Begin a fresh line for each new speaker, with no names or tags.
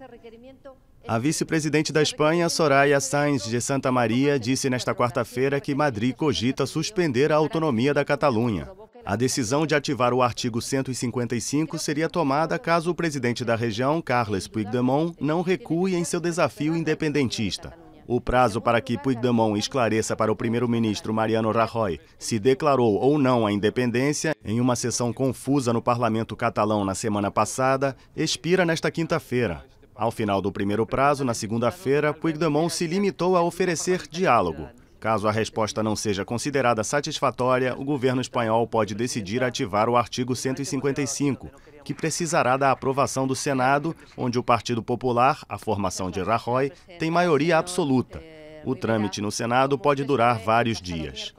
É a vice-presidente da Espanha, Soraya Sáenz de Santa Maria, disse nesta quarta-feira que Madrid cogita suspender a autonomia da Catalunha. A decisão de ativar o artigo 155 seria tomada caso o presidente da região, Carles Puigdemont, não recue em seu desafio independentista. O prazo para que Puigdemont esclareça para o primeiro-ministro Mariano Rajoy se declarou ou não a independência em uma sessão confusa no parlamento catalão na semana passada expira nesta quinta-feira. Ao final do primeiro prazo, na segunda-feira, Puigdemont se limitou a oferecer diálogo. Caso a resposta não seja considerada satisfatória, o governo espanhol pode decidir ativar o artigo 155, que precisará da aprovação do Senado, onde o Partido Popular, a formação de Rajoy, tem maioria absoluta. O trâmite no Senado pode durar vários dias.